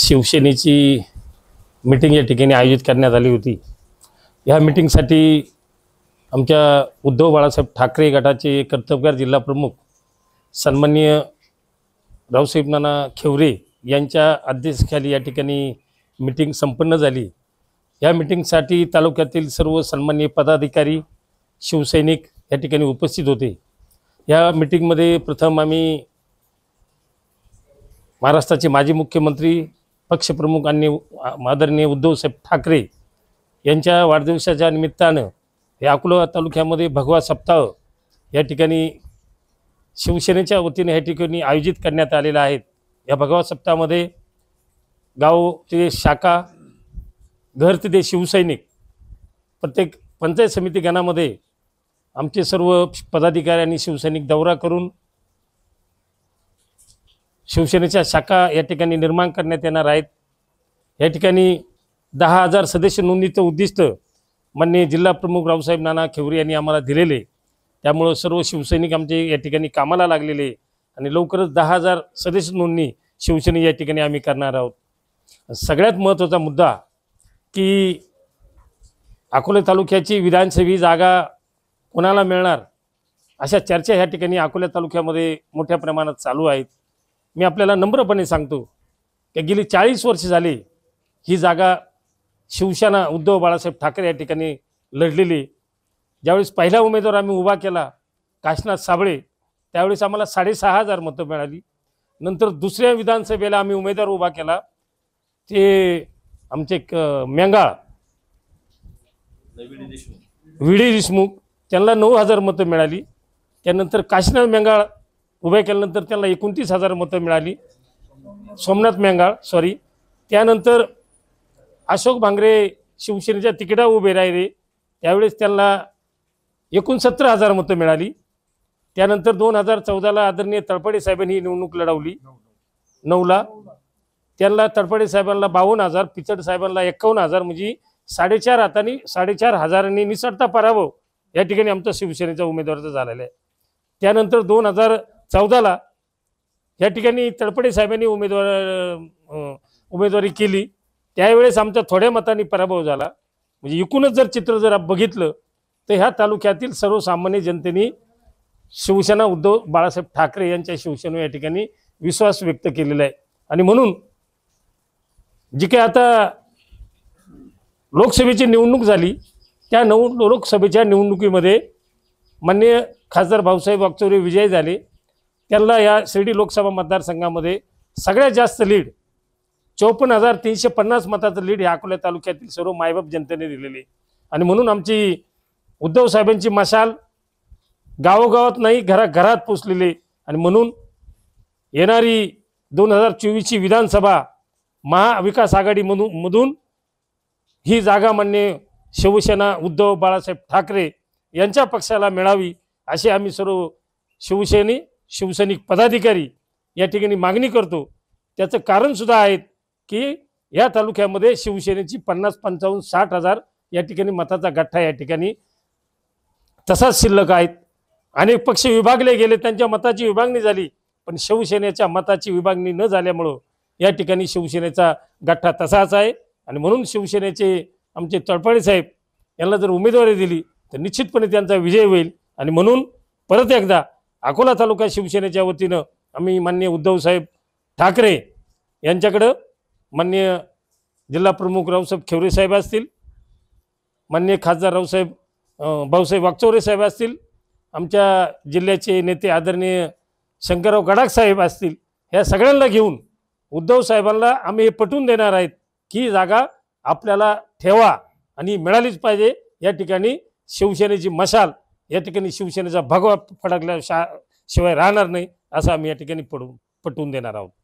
शिवसेनेची मिटिंग या ठिकाणी आयोजित करण्यात आली होती ह्या मिटिंगसाठी आमच्या उद्धव बाळासाहेब ठाकरे गटाचे कर्तबगार जिल्हाप्रमुख प्रमुख सन्मान्य रावसाहेब नाना खेवरे यांच्या अध्यक्षखाली या ठिकाणी मीटिंग संपन्न झाली या मिटिंगसाठी तालुक्यातील सर्व सन्मान्य पदाधिकारी शिवसैनिक या ठिकाणी उपस्थित होते या मिटिंगमध्ये प्रथम आम्ही महाराष्ट्राचे माजी मुख्यमंत्री पक्षप्रमुख आणि आदरणीय उद्धवसाहेब ठाकरे यांच्या वाढदिवसाच्या निमित्तानं हे अकोला तालुक्यामध्ये भगवा सप्ताह या ठिकाणी शिवसेनेच्या वतीने या ठिकाणी आयोजित करण्यात आलेला आहे या भगवा सप्ताहामध्ये गाव ते शाखा घर तिथे शिवसैनिक प्रत्येक पंचायत समिती गणामध्ये आमचे सर्व पदाधिकारी आणि शिवसैनिक दौरा करून शिवसेनेच्या शाखा या ठिकाणी निर्माण करण्यात येणार आहेत या ठिकाणी दहा हजार सदस्य नोंदणीचं उद्दिष्ट मान्य जिल्हा प्रमुख रावसाहेब नाना खेवरे यांनी आम्हाला दिलेले त्यामुळं सर्व शिवसैनिक आमचे या ठिकाणी कामाला लागलेले आणि लवकरच दहा हजार सदस्य नोंदणी शिवसेने या ठिकाणी आम्ही करणार आहोत सगळ्यात महत्त्वाचा मुद्दा की अकोले तालुक्याची विधानसभा जागा कोणाला मिळणार अशा चर्चा ह्या ठिकाणी अकोल्या तालुक्यामध्ये मोठ्या प्रमाणात चालू आहेत मी आपल्याला नम्रपणे सांगतो की गेली चाळीस वर्ष झाली ही जागा शिवसेना उद्धव बाळासाहेब ठाकरे या ठिकाणी लढलेली ज्यावेळेस पहिला उमेदवार आम्ही उभा केला काशनाथ साबळे त्यावेळेस आम्हाला साडेसहा हजार मतं मिळाली नंतर दुसऱ्या विधानसभेला आम्ही उमेदवार उभा केला ते आमचे क मेंगाळ विडी देशमुख त्यांना नऊ हजार मतं मिळाली त्यानंतर काशीनाथ मेंगाळ उभे केल्यानंतर त्यांना एकोणतीस हजार मतं मिळाली सोमनाथ मेंगाळ सॉरी त्यानंतर अशोक भांगरे शिवसेनेच्या तिकिटा उभे राहिले त्यावेळेस त्यांना एकोणसत्तर हजार मतं मिळाली त्यानंतर दोन हजार चौदाला आदरणीय तळपडे साहेबांनी ही निवडणूक लढवली नऊला त्यांना तडफडे साहेबांना बावन्न हजार पिचड साहेबांना एकावन्न हजार म्हणजे साडेचार हाताने साडेचार हजारांनी निसटता पराभव या ठिकाणी आमचा शिवसेनेचा उमेदवार झालेला आहे त्यानंतर दोन हजार चौदाला या ठिकाणी तडपडे साहेबांनी उमेदवार उमेदवारी केली त्यावेळेस आमचा थोड्या मतांनी पराभव झाला म्हणजे एकूणच जर चित्र जर बघितलं तर ह्या तालुक्यातील सर्वसामान्य जनतेनी शिवसेना उद्धव बाळासाहेब ठाकरे यांच्या शिवसेनेवर या ठिकाणी विश्वास व्यक्त केलेला आहे आणि म्हणून जी काही आता लोकसभेची निवडणूक झाली त्या नऊ लोकसभेच्या निवडणुकीमध्ये मान्य खासदार भाऊसाहेब वागचौरे विजयी झाले त्यांना या शिर्डी लोकसभा मतदारसंघामध्ये सगळ्यात जास्त लीड चौपन्न हजार तीनशे पन्नास मताचं लीड या अकोला तालुक्यातील सर्व मायबाप जनतेने दिलेली आणि म्हणून आमची उद्धव साहेबांची मशाल गावोगावात नाही घराघरात पोचलेली आणि म्हणून येणारी दोन हजार चोवीसची विधानसभा महाविकास आघाडी मधून मधून ही जागा मान्य शिवसेना उद्धव बाळासाहेब ठाकरे यांच्या पक्षाला मिळावी असे आम्ही सर्व शिवसेने शिवसैनिक पदाधिकारी या ठिकाणी मागणी करतो त्याचं कारणसुद्धा आहेत की या तालुक्यामध्ये शिवसेनेची पन्नास पंचावन्न साठ हजार या ठिकाणी मताचा गठ्ठा या ठिकाणी तसाच शिल्लक आहेत अनेक पक्ष विभागले गेले त्यांच्या मताची विभागणी झाली पण शिवसेनेच्या मताची विभागणी न झाल्यामुळं या ठिकाणी शिवसेनेचा गठ्ठा तसाच आहे आणि म्हणून शिवसेनेचे आमचे तळपाळे साहेब यांना जर उमेदवारी दिली तर निश्चितपणे त्यांचा विजय होईल आणि म्हणून परत एकदा अकोला तालुका शिवसेनेच्या वतीनं आम्ही मान्य उद्धवसाहेब ठाकरे यांच्याकडं मान्य जिल्हा प्रमुख रावसाहेब खेवरे साहेब असतील मान्य खासदार रावसाहेब भाऊसाहेब वागचौरे साहेब असतील आमच्या जिल्ह्याचे नेते आदरणीय शंकरराव गडाख साहेब असतील ह्या सगळ्यांना घेऊन उद्धव साहेबांना आम्ही हे पटवून देणार आहेत की जागा आपल्याला ठेवा आणि मिळालीच पाहिजे या ठिकाणी शिवसेनेची मशाल या ठिकाणी शिवसेनेचा भगवा फडकल्या शा शिवाय राहणार नाही असं आम्ही या ठिकाणी पडून पटवून देणार आहोत